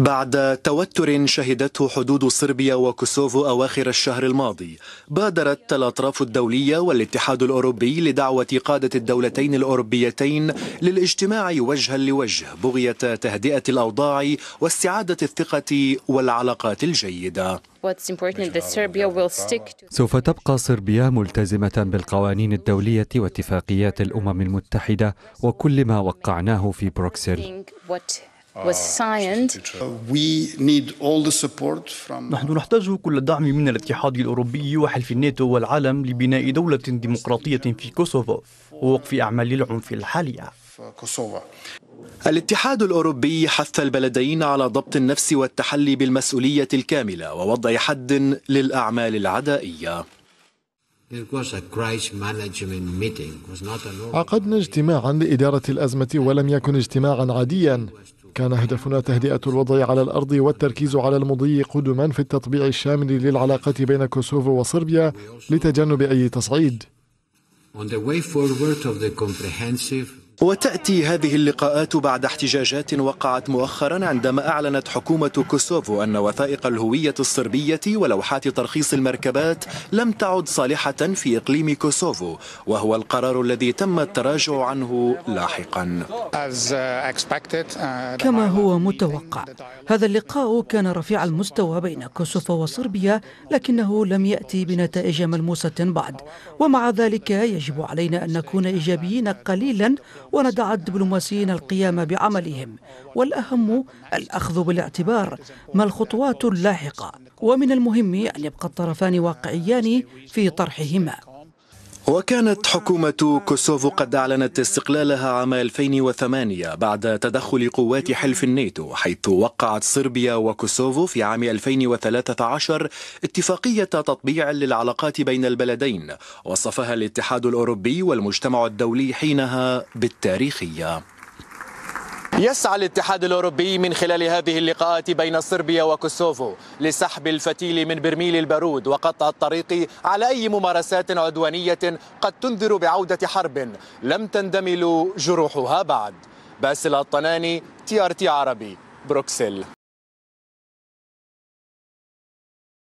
بعد توتر شهدته حدود صربيا وكوسوفو أواخر الشهر الماضي بادرت الأطراف الدولية والاتحاد الأوروبي لدعوة قادة الدولتين الأوروبيتين للاجتماع وجها لوجه بغية تهدئة الأوضاع واستعادة الثقة والعلاقات الجيدة سوف تبقى صربيا ملتزمة بالقوانين الدولية واتفاقيات الأمم المتحدة وكل ما وقعناه في بروكسل آه، uh, نحن نحتاج كل الدعم من الاتحاد الأوروبي وحلف الناتو والعالم لبناء دولة ديمقراطية في كوسوفو ووقف أعمال العنف الحالية uh, الاتحاد الأوروبي حث البلدين على ضبط النفس والتحلي بالمسؤولية الكاملة ووضع حد للأعمال العدائية عقدنا اجتماعا لإدارة الأزمة ولم يكن اجتماعا عاديا كان هدفنا تهدئة الوضع على الأرض والتركيز على المضي قدما في التطبيع الشامل للعلاقة بين كوسوفو وصربيا لتجنب أي تصعيد. وتأتي هذه اللقاءات بعد احتجاجات وقعت مؤخرا عندما أعلنت حكومة كوسوفو أن وثائق الهوية الصربية ولوحات ترخيص المركبات لم تعد صالحة في إقليم كوسوفو وهو القرار الذي تم التراجع عنه لاحقا uh, uh, كما هو متوقع هذا اللقاء كان رفيع المستوى بين كوسوفو وصربيا لكنه لم يأتي بنتائج ملموسة بعد ومع ذلك يجب علينا أن نكون إيجابيين قليلا وندع الدبلوماسيين القيام بعملهم والأهم الأخذ بالاعتبار ما الخطوات اللاحقة ومن المهم أن يبقى الطرفان واقعيان في طرحهما وكانت حكومة كوسوفو قد أعلنت استقلالها عام 2008 بعد تدخل قوات حلف الناتو حيث وقعت صربيا وكوسوفو في عام 2013 اتفاقية تطبيع للعلاقات بين البلدين وصفها الاتحاد الأوروبي والمجتمع الدولي حينها بالتاريخية يسعى الاتحاد الأوروبي من خلال هذه اللقاءات بين صربيا وكوسوفو لسحب الفتيل من برميل البارود وقطع الطريق على أي ممارسات عدوانية قد تنذر بعودة حرب لم تندمل جروحها بعد باسل الطناني تي ار تي عربي بروكسل